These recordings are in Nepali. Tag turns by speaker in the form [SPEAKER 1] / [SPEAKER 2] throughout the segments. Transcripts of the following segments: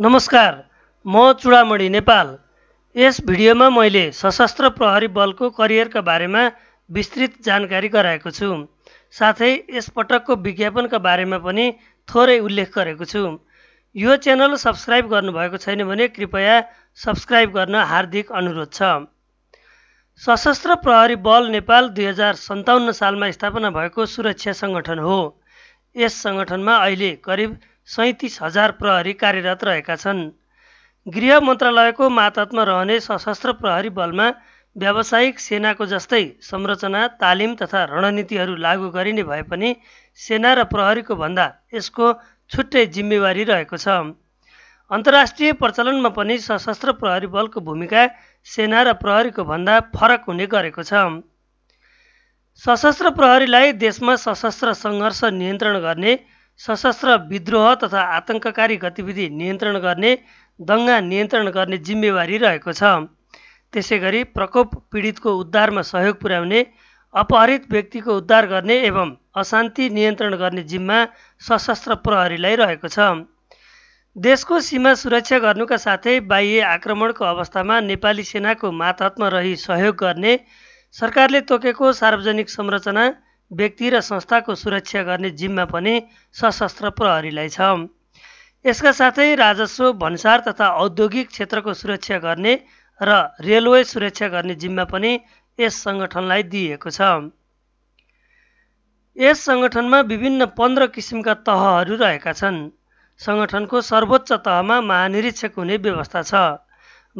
[SPEAKER 1] नमस्कार म चुडामणि नेपाल यस भिडियोमा मैले सशस्त्र प्रहरी बलको करियरका बारेमा विस्तृत जानकारी गराएको छु साथै यस पटकको विज्ञापनका बारेमा पनि थोरै उल्लेख गरेको छु यो च्यानल सब्सक्राइब गर्नुभएको छैन भने कृपया सब्सक्राइब गर्न हार्दिक अनुरोध छ सशस्त्र प्रहरी बल नेपाल दुई हजार सन्ताउन्न सालमा स्थापना भएको सुरक्षा सङ्गठन हो यस सङ्गठनमा अहिले करिब सैतिस हजार प्रहरी कार्यरत रहेका छन् गृह मन्त्रालयको मातहतमा रहने सशस्त्र प्रहरी बलमा व्यावसायिक सेनाको जस्तै संरचना तालिम तथा रणनीतिहरू लागू गरिने भए पनि सेना र प्रहरीको भन्दा यसको छुट्टै जिम्मेवारी रहेको छ अन्तर्राष्ट्रिय प्रचलनमा पनि सशस्त्र प्रहरी बलको भूमिका सेना र प्रहरीको भन्दा फरक हुने गरेको छ सशस्त्र प्रहरीलाई देशमा सशस्त्र सङ्घर्ष नियन्त्रण गर्ने सशस्त्र विद्रोह तथा आतङ्ककारी गतिविधि नियन्त्रण गर्ने दङ्गा नियन्त्रण गर्ने जिम्मेवारी रहेको छ त्यसै गरी प्रकोप पीडितको उद्धारमा सहयोग पुर्याउने अपहरित व्यक्तिको उद्धार गर्ने एवं अशान्ति नियन्त्रण गर्ने जिम्मा सशस्त्र प्रहरीलाई रहेको छ देशको सीमा सुरक्षा गर्नुका साथै बाह्य आक्रमणको अवस्थामा नेपाली सेनाको मातहतमा रही सहयोग गर्ने सरकारले तोकेको सार्वजनिक संरचना व्यक्ति र संस्थाको सुरक्षा गर्ने जिम्मा पनि सशस्त्र प्रहरीलाई छ यसका साथै राजस्व भन्सार तथा औद्योगिक क्षेत्रको सुरक्षा गर्ने र रेलवे सुरक्षा गर्ने जिम्मा पनि यस सङ्गठनलाई दिइएको छ यस सङ्गठनमा विभिन्न पन्ध्र किसिमका तहहरू रहेका छन् सङ्गठनको सर्वोच्च तहमा महानिरीक्षक हुने व्यवस्था छ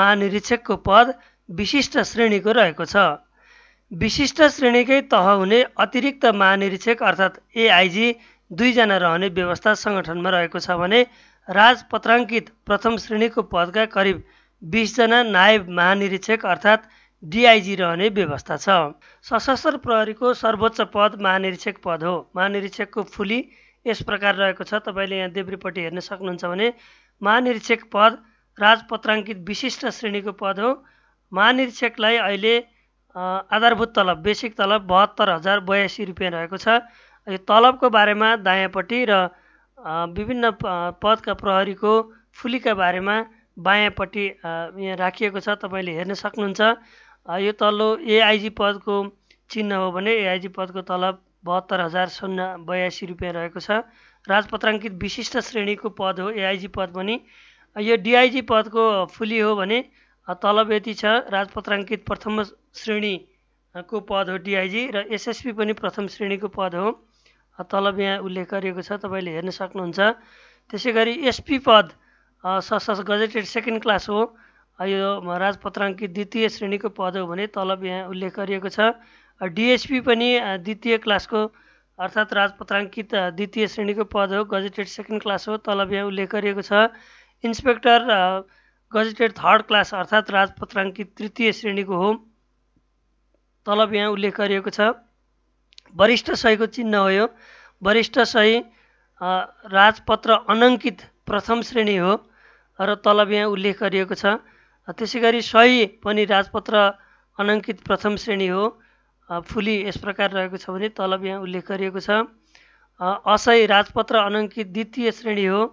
[SPEAKER 1] महानिरीक्षकको पद विशिष्ट श्रेणीको रहेको छ विशिष्ट श्रेणीकै तह हुने अतिरिक्त महानिरीक्षक अर्थात् एआइजी दुईजना रहने व्यवस्था सङ्गठनमा रहेको छ भने राजपत्राङ्कित प्रथम श्रेणीको पदका करिब बिसजना नायब महानिरीक्षक अर्थात् डिआइजी रहने व्यवस्था छ सशस्त्र प्रहरीको सर्वोच्च पद महानिरीक्षक पद हो महानिरीक्षकको फुली यस प्रकार रहेको छ तपाईँले यहाँ देब्रेपट्टि हेर्न सक्नुहुन्छ भने महानिरीक्षक पद राजपत्राङ्कित विशिष्ट श्रेणीको पद हो महानिरीक्षकलाई अहिले आधारभूत तलब बेसिक तलब बहत्तर हजार बयासी रुपियाँ रहेको छ यो तलबको बारेमा दायाँपट्टि र विभिन्न पदका प्रहरीको फुलीका बारेमा बायाँपट्टि यहाँ राखिएको छ तपाईँले हेर्न सक्नुहुन्छ यो तल्लो एआइजी पदको चिन्ह हो भने एआइजी पदको तलब बहत्तर हजार शून्य बयासी रुपियाँ रहेको छ राजपत्राङ्कित विशिष्ट श्रेणीको पद हो एआइजी पद पनि यो डिआइजी पदको फुली हो भने तलब यति छ राजपत्राङ्कित प्रथम श्रेणीको पद हो डिआइजी र एसएसपी पनि प्रथम श्रेणीको पद हो तलब यहाँ उल्लेख गरिएको छ तपाईँले हेर्न सक्नुहुन्छ त्यसै गरी एसपी पद सस गजेटेड सेकेन्ड क्लास हो यो राजपत्राङ्कित द्वितीय श्रेणीको पद हो भने तलब यहाँ उल्लेख गरिएको छ डिएसपी पनि द्वितीय क्लासको अर्थात् राजपत्राङ्कित द्वितीय श्रेणीको पद हो गजेटेड सेकेन्ड क्लास हो तलब यहाँ उल्लेख गरिएको छ इन्सपेक्टर गजेटेड थर्ड क्लास अर्थात् राजपत्राङ्कित तृतीय श्रेणीको हो तलब यहाँ उल्लेख गरिएको छ वरिष्ठ सहीको चिन्ह हो यो वरिष्ठ सही राजपत्र अनङ्कित प्रथम श्रेणी हो र तलब यहाँ उल्लेख गरिएको छ त्यसै गरी सही पनि राजपत्र अनङ्कित प्रथम श्रेणी हो फुली यस प्रकार रहेको छ भने तलब यहाँ उल्लेख गरिएको छ असही राजपत्र अनङ्कित द्वितीय श्रेणी हो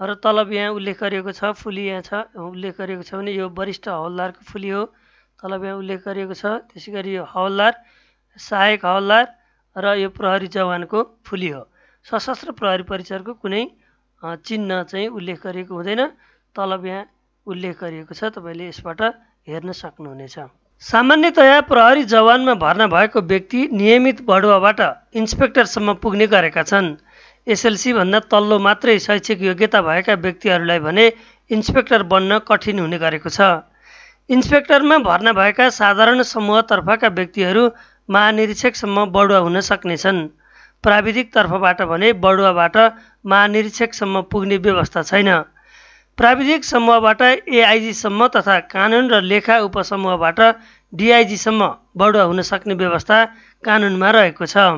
[SPEAKER 1] र तलब यहाँ उल्लेख गरिएको छ फुली यहाँ छ उल्लेख गरिएको छ भने यो वरिष्ठ हवलदारको फुली हो तलब यहाँ उल्लेख गरिएको छ त्यसै गरी यो हवलदार सहायक हवलदार र यो प्रहरी जवानको फुली हो सशस्त्र प्रहरी परिसरको कुनै चिन्ह चाहिँ उल्लेख गरिएको हुँदैन तलब यहाँ उल्लेख गरिएको छ तपाईँले यसबाट हेर्न सक्नुहुनेछ सामान्यतया प्रहरी जवानमा भर्ना भएको व्यक्ति नियमित बढुवाबाट इन्सपेक्टरसम्म पुग्ने गरेका छन् एसएलसीभन्दा तल्लो मात्रै शैक्षिक योग्यता भएका व्यक्तिहरूलाई भने इन्सपेक्टर बन्न कठिन हुने गरेको छ इन्सपेक्टरमा भर्ना भएका साधारण समूहतर्फका व्यक्तिहरू महानिरीक्षकसम्म बढुवा हुन सक्नेछन् प्राविधिक तर्फबाट भने बढुवाबाट महानिरीक्षकसम्म पुग्ने व्यवस्था छैन प्राविधिक समूहबाट एआइजीसम्म तथा कानुन र लेखा उपसमूहबाट डिआइजीसम्म बढुवा हुन सक्ने व्यवस्था कानुनमा रहेको छ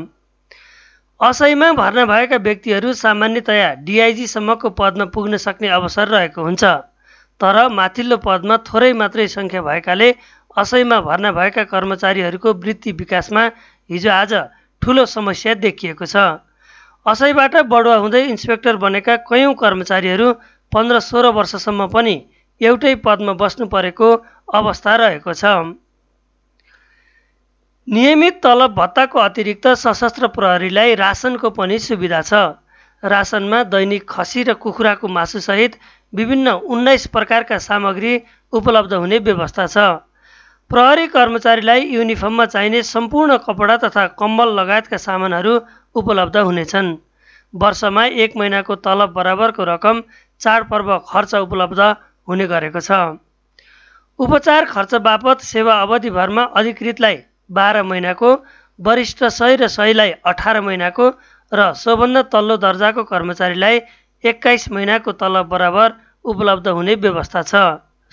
[SPEAKER 1] असैमा भर्ना भएका व्यक्तिहरू सामान्यतया डिआइजीसम्मको पदमा पुग्न सक्ने अवसर रहेको हुन्छ तर माथिल्लो पदमा थोरै मात्रै सङ्ख्या भएकाले असैमा भर्ना भएका कर्मचारीहरूको वृत्ति विकासमा हिजो आज ठुलो समस्या देखिएको छ असैबाट बढुवा हुँदै इन्सपेक्टर बनेका कयौँ कर्मचारीहरू पन्ध्र सोह्र वर्षसम्म पनि एउटै पदमा बस्नु परेको अवस्था रहेको छ नियमित तलब भत्ताको अतिरिक्त सशस्त्र प्रहरीलाई रासनको पनि सुविधा छ रासनमा दैनिक खसी र कुखुराको मासुसहित विभिन्न उन्नाइस प्रकारका सामग्री उपलब्ध हुने व्यवस्था छ प्रहरी कर्मचारीलाई युनिफर्ममा चाहिने सम्पूर्ण कपडा तथा कम्बल लगायतका सामानहरू उपलब्ध हुनेछन् वर्षमा एक महिनाको तलब बराबरको रकम चाडपर्व खर्च उपलब्ध हुने गरेको छ उपचार खर्च बापत सेवा अवधिभरमा अधिकृतलाई बाह्र महिनाको वरिष्ठ सय र सयलाई अठार महिनाको र सबभन्दा तल्लो दर्जाको कर्मचारीलाई एक्काइस महिनाको तलब बराबर उपलब्ध हुने व्यवस्था छ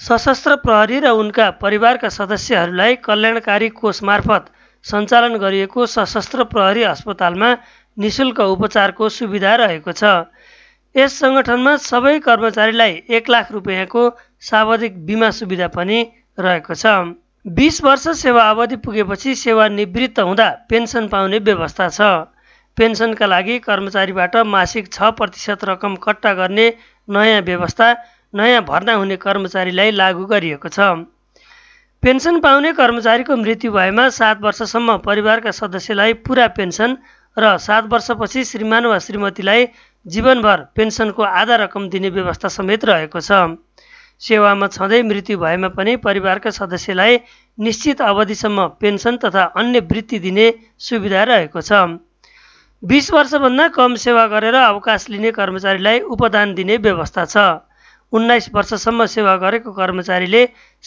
[SPEAKER 1] सशस्त्र प्रहरी र उनका परिवारका सदस्यहरूलाई कल्याणकारी कोष मार्फत सञ्चालन गरिएको सशस्त्र प्रहरी अस्पतालमा निशुल्क उपचारको सुविधा रहेको छ यस सङ्गठनमा सबै कर्मचारीलाई एक लाख रुपियाँको सावधिक बिमा सुविधा पनि रहेको छ बिस वर्ष सेवा अवधि पुगेपछि सेवा निवृत्त हुँदा पेन्सन पाउने व्यवस्था छ पेन्सनका लागि कर्मचारीबाट मासिक छ प्रतिशत रकम कट्टा गर्ने नयाँ व्यवस्था नयाँ भर्ना हुने कर्मचारीलाई लागू गरिएको छ पेन्सन पाउने कर्मचारीको मृत्यु भएमा सात वर्षसम्म परिवारका सदस्यलाई पुरा पेन्सन र सात वर्षपछि श्रीमान वा श्रीमतीलाई जीवनभर पेन्सनको आधा रकम दिने व्यवस्था समेत रहेको छ सेवामा छँदै मृत्यु भएमा पनि परिवारका सदस्यलाई निश्चित अवधिसम्म पेन्सन तथा अन्य वृत्ति दिने सुविधा रहेको छ बिस वर्षभन्दा कम सेवा गरेर अवकाश लिने कर्मचारीलाई उपदान दिने व्यवस्था छ उन्नाइस वर्षसम्म सेवा गरेको कर्मचारीले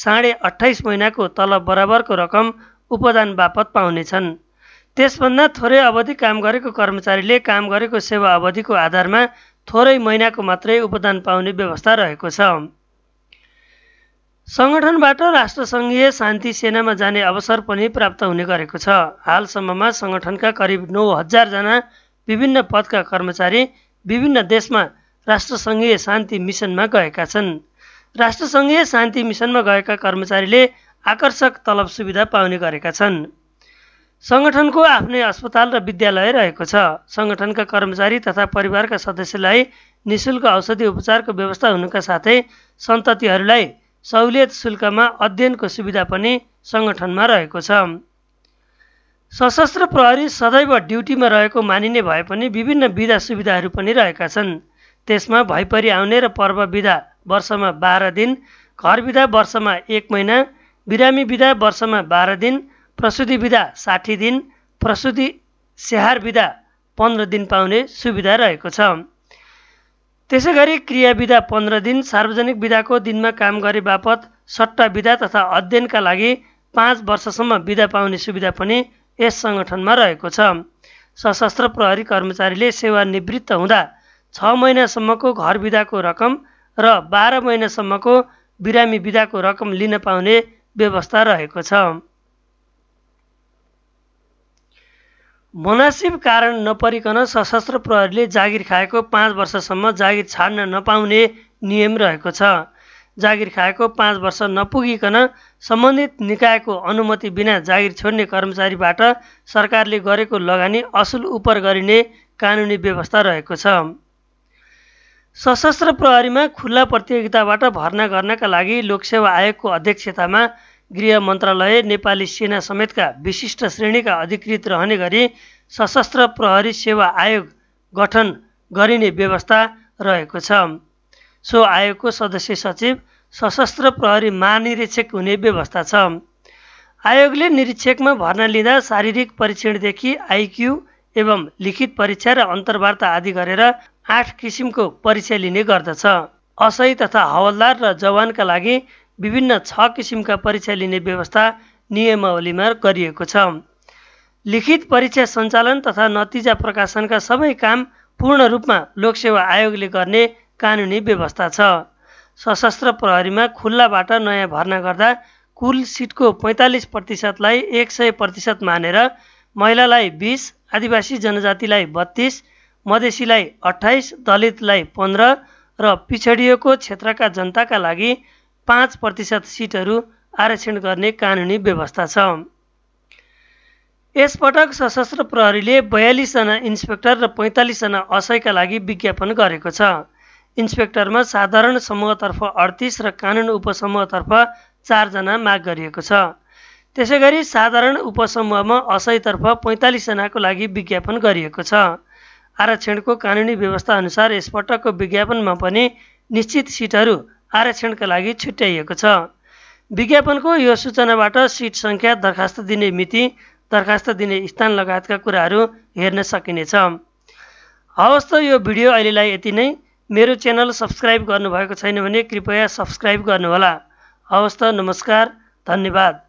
[SPEAKER 1] साढे अठाइस महिनाको तलब बराबरको रकम उपदान बापत पाउनेछन् त्यसभन्दा थोरै अवधि काम गरेको कर्मचारीले काम गरेको सेवा अवधिको आधारमा थोरै महिनाको मात्रै उपदान पाउने व्यवस्था रहेको छ सङ्गठनबाट राष्ट्रसङ्घीय शान्ति सेनामा जाने अवसर पनि प्राप्त हुने गरेको छ हालसम्ममा सङ्गठनका करिब नौ हजारजना विभिन्न पदका कर्मचारी विभिन्न देशमा राष्ट्रसङ्घीय शान्ति मिसनमा गएका छन् राष्ट्रसङ्घीय शान्ति मिसनमा गएका कर्मचारीले आकर्षक तलब सुविधा पाउने गरेका छन् सङ्गठनको आफ्नै अस्पताल र विद्यालय रहेको छ सङ्गठनका कर्मचारी तथा परिवारका सदस्यलाई निशुल्क औषधि उपचारको व्यवस्था हुनुका साथै सन्ततिहरूलाई सहुलियत शुल्कमा अध्ययनको सुविधा पनि सङ्गठनमा रहेको छ सशस्त्र प्रहरी सदैव ड्युटीमा रहेको मानिने भए पनि विभिन्न विधा सुविधाहरू पनि रहेका छन् त्यसमा भैपरि आउने र पर्व विधा वर्षमा बाह्र दिन घर विधा वर्षमा एक महिना बिरामी विधा वर्षमा बाह्र दिन प्रसुति विधा साठी दिन प्रसुति स्याहार विधा पन्ध्र दिन पाउने सुविधा रहेको छ त्यसै गरी क्रियाविधा पन्ध्र दिन सार्वजनिक विधाको दिनमा काम गरे बापत सट्टा विधा तथा अध्ययनका लागि पाँच वर्षसम्म विधा पाउने सुविधा पनि यस सङ्गठनमा रहेको छ सशस्त्र प्रहरी कर्मचारीले सेवानिवृत्त हुँदा छ महिनासम्मको घर विधाको रकम र बाह्र महिनासम्मको बिरामी विधाको रकम लिन पाउने व्यवस्था रहेको छ मुनासिब कारण नपरिकन सशस्त्र प्रहरीले जागिर खाएको पाँच वर्षसम्म जागिर छाड्न नपाउने नियम रहेको छ जागिर खाएको पाँच वर्ष नपुगिकन सम्बन्धित निकायको अनुमति बिना जागिर छोड्ने कर्मचारीबाट सरकारले गरेको लगानी असुल उपर गरिने कानुनी व्यवस्था रहेको छ सशस्त्र प्रहरीमा खुल्ला प्रतियोगिताबाट भर्ना गर्नका लागि लोकसेवा आयोगको अध्यक्षतामा गृह मन्त्रालय नेपाली सेना समेतका विशिष्ट श्रेणीका अधिकृत रहने गरी सशस्त्र प्रहरी सेवा आयोग गठन गरिने व्यवस्था रहेको छ सो आयोगको सदस्य सचिव सशस्त्र प्रहरी महानिरीक्षक हुने व्यवस्था छ आयोगले निरीक्षकमा भर्ना लिँदा शारीरिक परीक्षणदेखि आइक्यू एवं लिखित परीक्षा र अन्तर्वार्ता आदि गरेर आठ किसिमको परीक्षा लिने गर्दछ असही तथा हवलदार र जवानका लागि विभिन्न छ किसिमका परीक्षा लिने व्यवस्था नियमावलीमा गरिएको छ लिखित परीक्षा सञ्चालन तथा नतिजा प्रकाशनका सबै काम पूर्ण रूपमा लोकसेवा आयोगले गर्ने कानुनी व्यवस्था छ सशस्त्र प्रहरीमा खुल्लाबाट नयाँ भर्ना गर्दा कुल सिटको पैँतालिस प्रतिशतलाई एक सय प्रतिशत मानेर महिलालाई बिस आदिवासी जनजातिलाई बत्तिस मधेसीलाई अठाइस दलितलाई पन्ध्र र पिछडिएको क्षेत्रका जनताका लागि पाँच प्रतिशत सिटहरू आरक्षण गर्ने कानुनी व्यवस्था छ यसपटक सशस्त्र प्रहरीले बयालिसजना इन्सपेक्टर र पैँतालिसजना असयका लागि विज्ञापन गरेको छ इन्सपेक्टरमा साधारण समूहतर्फ अडतिस र कानुन उपसमूहतर्फ चारजना माग गरिएको छ त्यसै गरी साधारण उपसमूहमा असयतर्फ पैँतालिसजनाको लागि विज्ञापन गरिएको छ आरक्षणको कानुनी व्यवस्था व्यवस्थाअनुसार यसपटकको विज्ञापनमा पनि निश्चित सिटहरू आरक्षणका लागि छुट्याइएको छ विज्ञापनको यो सूचनाबाट सिट सङ्ख्या दरखास्त दिने मिति दरखास्त दिने स्थान लगायतका कुराहरू हेर्न सकिनेछ हवस् त यो भिडियो अहिलेलाई यति नै मेरो च्यानल सब्सक्राइब गर्नुभएको छैन भने कृपया सब्सक्राइब गर्नुहोला हवस् त नमस्कार धन्यवाद